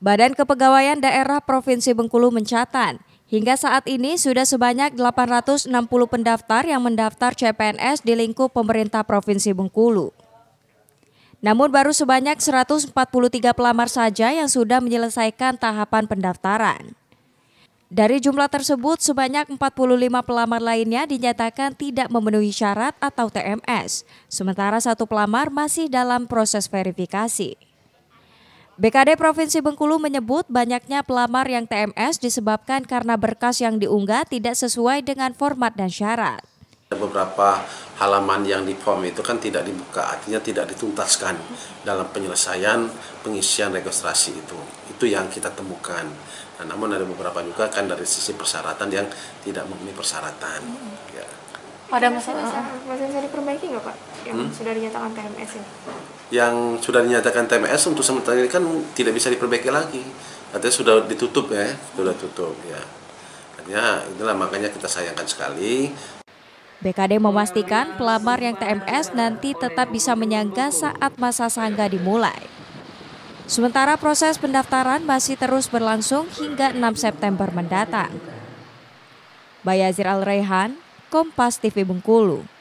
Badan Kepegawaian Daerah Provinsi Bengkulu mencatat, hingga saat ini sudah sebanyak 860 pendaftar yang mendaftar CPNS di lingkup pemerintah Provinsi Bengkulu. Namun baru sebanyak 143 pelamar saja yang sudah menyelesaikan tahapan pendaftaran. Dari jumlah tersebut, sebanyak 45 pelamar lainnya dinyatakan tidak memenuhi syarat atau TMS, sementara satu pelamar masih dalam proses verifikasi. BKD Provinsi Bengkulu menyebut banyaknya pelamar yang TMS disebabkan karena berkas yang diunggah tidak sesuai dengan format dan syarat. Beberapa halaman yang di form itu kan tidak dibuka, artinya tidak dituntaskan dalam penyelesaian pengisian registrasi itu. Itu yang kita temukan. Nah, namun ada beberapa juga kan dari sisi persyaratan yang tidak memenuhi persyaratan. Ya ada masalah masih, masalah? masih bisa diperbaiki nggak pak yang hmm? sudah dinyatakan TMS ini yang sudah dinyatakan TMS untuk sementara ini kan tidak bisa diperbaiki lagi artinya sudah ditutup ya sudah tutup ya artinya itulah makanya kita sayangkan sekali BKD memastikan pelamar yang TMS nanti tetap bisa menyangga saat masa sangga dimulai. Sementara proses pendaftaran masih terus berlangsung hingga 6 September mendatang. Bayazir Al-Rehan, Kompas TV Bengkulu.